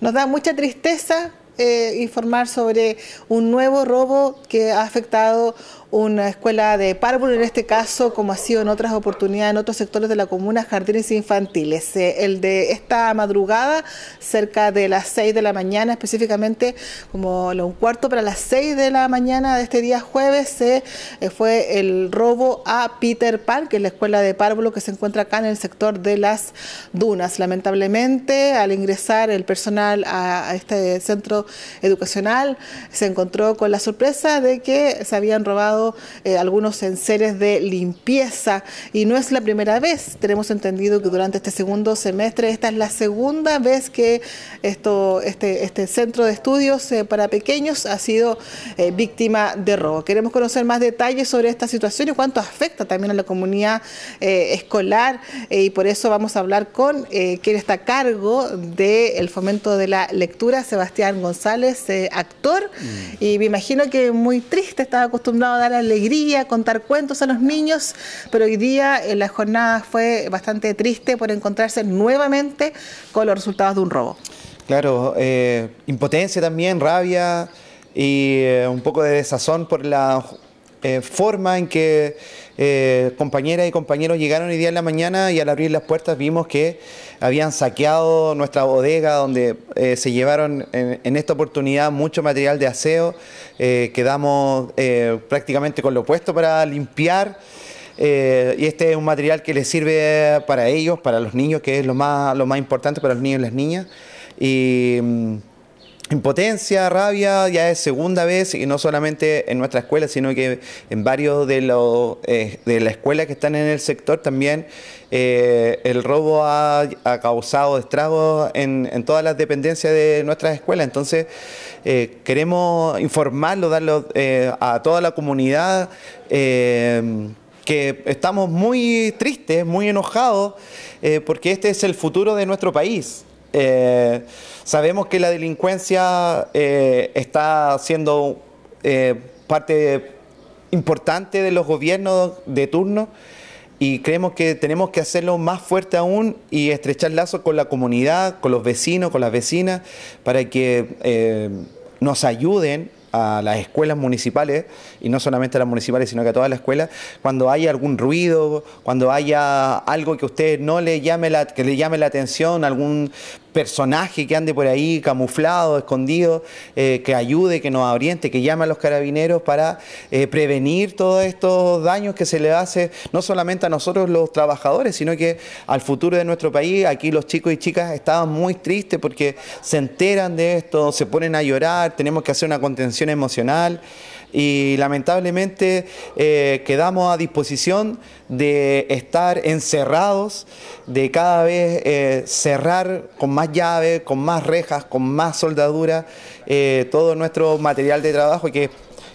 Nos da mucha tristeza eh, informar sobre un nuevo robo que ha afectado una escuela de párvulo, en este caso, como ha sido en otras oportunidades en otros sectores de la comuna, jardines infantiles. Eh, el de esta madrugada, cerca de las 6 de la mañana, específicamente como un cuarto para las 6 de la mañana de este día jueves, se eh, eh, fue el robo a Peter Park que es la escuela de párvulo que se encuentra acá en el sector de las dunas. Lamentablemente, al ingresar el personal a este centro educacional, se encontró con la sorpresa de que se habían robado eh, algunos enseres de limpieza y no es la primera vez. Tenemos entendido que durante este segundo semestre esta es la segunda vez que esto, este, este centro de estudios eh, para pequeños ha sido eh, víctima de robo. Queremos conocer más detalles sobre esta situación y cuánto afecta también a la comunidad escolar y por eso vamos a hablar con quien está a cargo del fomento de la lectura, Sebastián González, actor, mm. y me imagino que muy triste, estaba acostumbrado a dar alegría, contar cuentos a los niños, pero hoy día eh, la jornada fue bastante triste por encontrarse nuevamente con los resultados de un robo. Claro, eh, impotencia también, rabia y eh, un poco de desazón por la eh, forma en que eh, compañeras y compañeros llegaron hoy día en la mañana y al abrir las puertas vimos que habían saqueado nuestra bodega donde eh, se llevaron en, esta oportunidad mucho material de aseo. quedamos prácticamente con lo puesto para limpiar. y este es un material que les sirve para ellos, para los niños, que es lo más, lo más importante para los niños y las niñas. Y mm, Impotencia, rabia, ya es segunda vez, y no solamente en nuestra escuela, sino que en varios de los eh, de las escuelas que están en el sector también eh, el robo ha, causado estragos en, todas las dependencias de nuestras escuelas. Entonces, eh, queremos informarlo, darlo a toda la comunidad que estamos muy tristes, muy enojados, porque este es el futuro de nuestro país. Eh, sabemos que la delincuencia eh, está siendo eh, parte importante de los gobiernos de turno y creemos que tenemos que hacerlo más fuerte aún y estrechar lazos con la comunidad, con los vecinos, con las vecinas, para que nos ayuden a las escuelas municipales, y no solamente a las municipales, sino que a todas las escuelas, cuando haya algún ruido, cuando haya algo que usted no le llame la, que le llame la atención, algún personaje que ande por ahí camuflado, escondido, eh, que ayude, que nos oriente, que llame a los carabineros para eh, prevenir todos estos daños que se le hace no solamente a nosotros los trabajadores, sino que al futuro de nuestro país. Aquí los chicos y chicas estaban muy tristes porque se enteran de esto, se ponen a llorar, tenemos que hacer una contención emocional y lamentablemente eh, quedamos a disposición de estar encerrados, de cada vez eh, cerrar con más llaves, con más rejas, con más soldadura eh, todo nuestro material de trabajo que es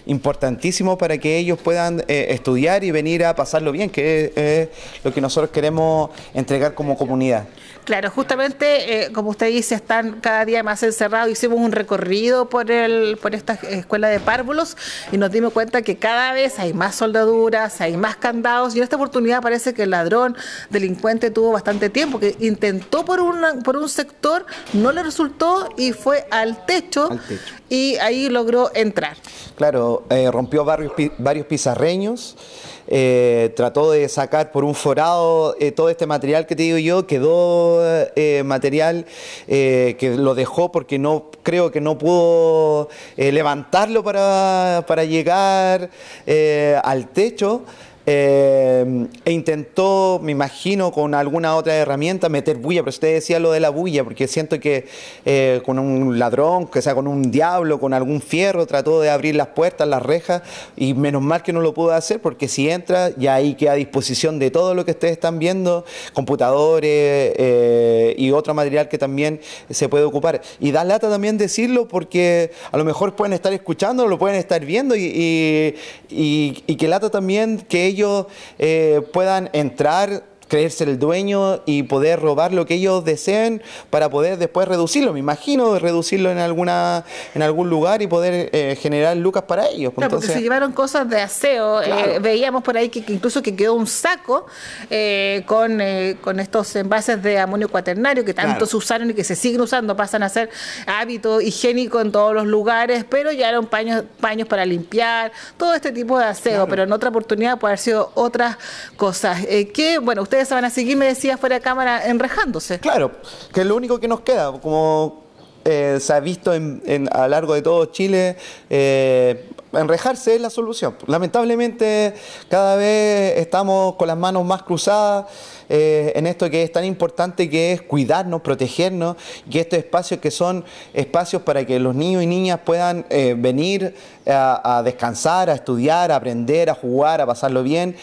importantísimo para que ellos puedan estudiar y venir a pasarlo bien, que es lo que nosotros queremos entregar como comunidad. Claro, justamente, eh, como usted dice, están cada día más encerrados. Hicimos un recorrido por, el, por esta escuela de párvulos y nos dimos cuenta que cada vez hay más soldaduras, hay más candados. Y en esta oportunidad parece que el ladrón, delincuente, tuvo bastante tiempo, que intentó por, por un sector, no le resultó y fue al techo, y ahí logró entrar. Claro, eh, rompió varios pizarreños. Eh, trató de sacar por un forado eh, todo este material que te digo yo, quedó eh, material que lo dejó porque no creo que no pudo levantarlo para, para llegar al techo. Eh, e intentó, me imagino, con alguna otra herramienta meter bulla, pero usted decía lo de la bulla, porque siento que eh, con un ladrón, que sea con un diablo, con algún fierro, trató de abrir las puertas, las rejas, y menos mal que no lo pudo hacer, porque si entra, ya ahí queda a disposición de todo lo que ustedes están viendo, computadores eh, y otro material que también se puede ocupar. Y da lata también decirlo, porque a lo mejor pueden estar escuchando, lo pueden estar viendo, y, y que lata también que ellos eh, puedan entrar creerse el dueño y poder robar lo que ellos deseen para poder después reducirlo, me imagino, reducirlo en alguna en algún lugar y poder eh, generar lucas para ellos. Claro, Entonces, porque se llevaron cosas de aseo, eh, veíamos por ahí que, incluso que quedó un saco eh, con, con estos envases de amonio cuaternario que tanto se usaron y que se siguen usando, pasan a ser hábito higiénico en todos los lugares, pero ya eran paños, paños para limpiar, todo este tipo de aseo, pero en otra oportunidad puede haber sido otras cosas. que, bueno, usted ustedes se van a seguir, me decía fuera de cámara, enrejándose. Claro, que es lo único que nos queda, como eh, se ha visto en, a lo largo de todo Chile eh, enrejarse es la solución. Lamentablemente cada vez estamos con las manos más cruzadas eh, en esto que es tan importante que es cuidarnos, protegernos, y estos espacios que son espacios para que los niños y niñas puedan venir a, descansar, a estudiar, a aprender, a jugar, a pasarlo bien,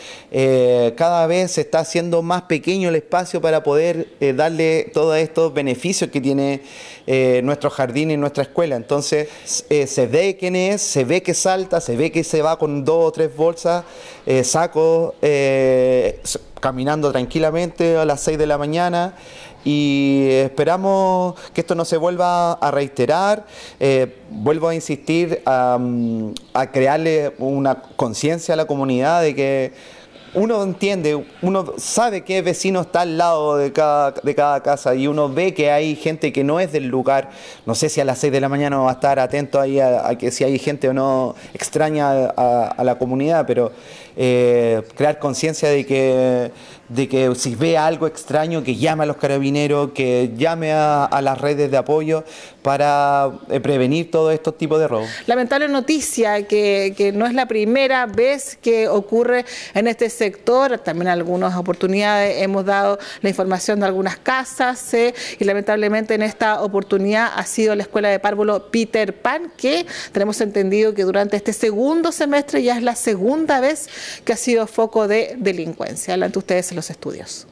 cada vez se está haciendo más pequeño el espacio para poder darle todos estos beneficios que tiene nuestra nuestro jardín y nuestra escuela. Entonces eh, se ve quién es, se ve que salta, se ve que se va con dos o tres bolsas, eh, sacos, eh, caminando tranquilamente a las seis de la mañana y esperamos que esto no se vuelva a reiterar. Eh, vuelvo a insistir a crearle una conciencia a la comunidad de que uno entiende, uno sabe qué vecino está al lado de cada, de cada casa y uno ve que hay gente que no es del lugar. No sé si a las 6 de la mañana va a estar atento ahí a, que si hay gente o no extraña a, la comunidad, pero eh, crear conciencia de que de que si ve algo extraño, que llame a los carabineros, que llame a, las redes de apoyo para eh, prevenir todo estos tipos de robos. Lamentable noticia que, no es la primera vez que ocurre en este sector. También algunas oportunidades hemos dado la información de algunas casas ¿eh? y lamentablemente en esta oportunidad ha sido la escuela de párvulo Peter Pan, que tenemos entendido que durante este segundo semestre ya es la segunda vez que ha sido foco de delincuencia. Adelante ustedes los estudios.